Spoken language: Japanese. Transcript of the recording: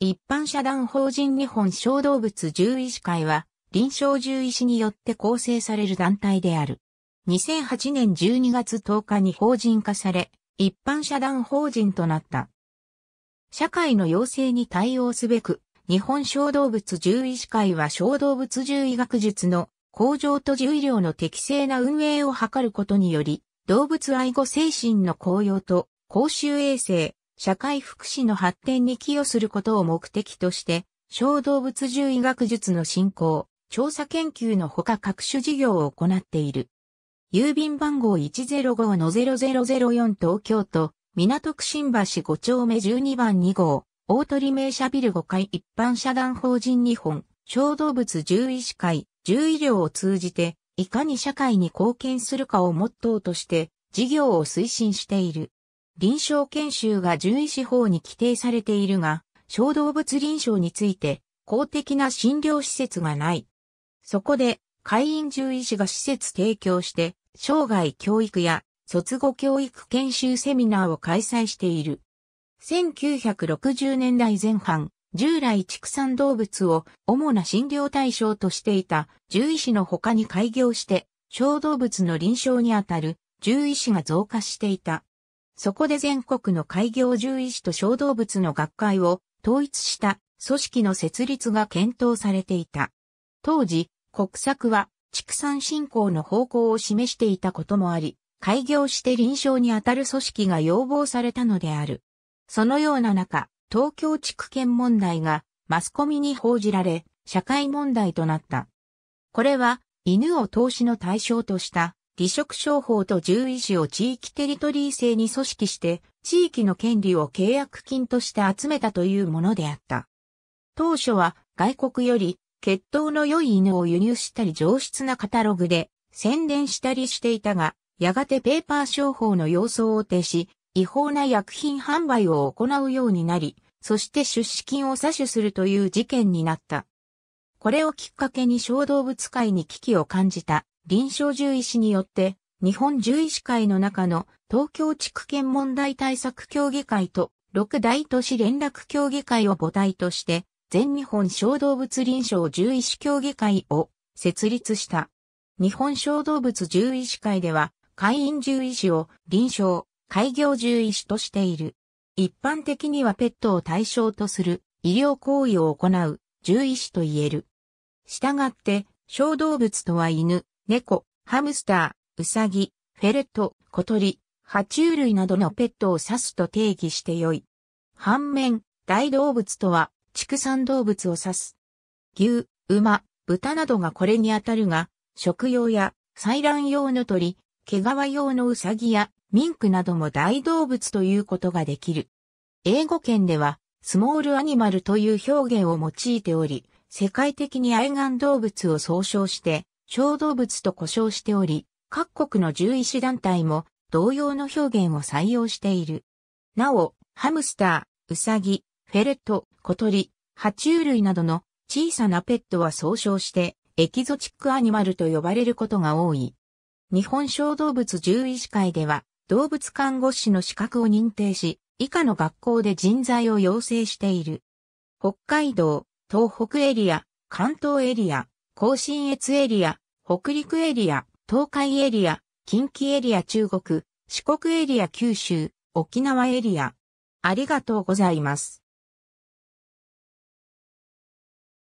一般社団法人日本小動物獣医師会は、臨床獣医師によって構成される団体である。2008年12月10日に法人化され、一般社団法人となった。社会の要請に対応すべく、日本小動物獣医師会は小動物獣医学術の向上と獣医療の適正な運営を図ることにより、動物愛護精神の高揚と公衆衛生、社会福祉の発展に寄与することを目的として、小動物獣医学術の振興、調査研究のほか各種事業を行っている。郵便番号105-0004東京都、港区新橋5丁目12番2号、大鳥名社ビル5階一般社団法人日本、小動物獣医師会、獣医療を通じて、いかに社会に貢献するかをモットーとして、事業を推進している。臨床研修が獣医師法に規定されているが、小動物臨床について公的な診療施設がない。そこで、会員獣医師が施設提供して、生涯教育や卒後教育研修セミナーを開催している。1960年代前半、従来畜産動物を主な診療対象としていた獣医師の他に開業して、小動物の臨床にあたる獣医師が増加していた。そこで全国の開業獣医師と小動物の学会を統一した組織の設立が検討されていた。当時、国策は畜産振興の方向を示していたこともあり、開業して臨床にあたる組織が要望されたのである。そのような中、東京地区圏問題がマスコミに報じられ、社会問題となった。これは犬を投資の対象とした離職商法と獣医師を地域テリトリー制に組織して、地域の権利を契約金として集めたというものであった。当初は外国より血統の良い犬を輸入したり上質なカタログで宣伝したりしていたが、やがてペーパー商法の様相を呈し、違法な薬品販売を行うようになり、そして出資金を詐取するという事件になった。これをきっかけに小動物界に危機を感じた臨床獣医師によって、日本獣医師会の中の東京地区圏問題対策協議会と六大都市連絡協議会を母体として、全日本小動物臨床獣医師協議会を設立した。日本小動物獣医師会では、会員獣医師を臨床、開業獣医師としている。一般的にはペットを対象とする医療行為を行う獣医師と言える。したがって、小動物とは犬、猫、ハムスター、ウサギ、フェレット、小鳥、爬虫類などのペットを指すと定義してよい。反面、大動物とは、畜産動物を指す。牛、馬、豚などがこれにあたるが、食用や採卵用の鳥、毛皮用のウサギやミンクなども大動物ということができる。英語圏では、スモールアニマルという表現を用いており、世界的に愛玩動物を総称して、小動物と呼称しており、各国の獣医師団体も同様の表現を採用している。なお、ハムスター、ウサギ、フェレット、小鳥、爬虫類などの小さなペットは総称してエキゾチックアニマルと呼ばれることが多い。日本小動物獣医師会では動物看護師の資格を認定し、以下の学校で人材を養成している。北海道、東北エリア、関東エリア、甲信越エリア、北陸エリア、東海エリア、近畿エリア中国、四国エリア九州、沖縄エリア。ありがとうございます。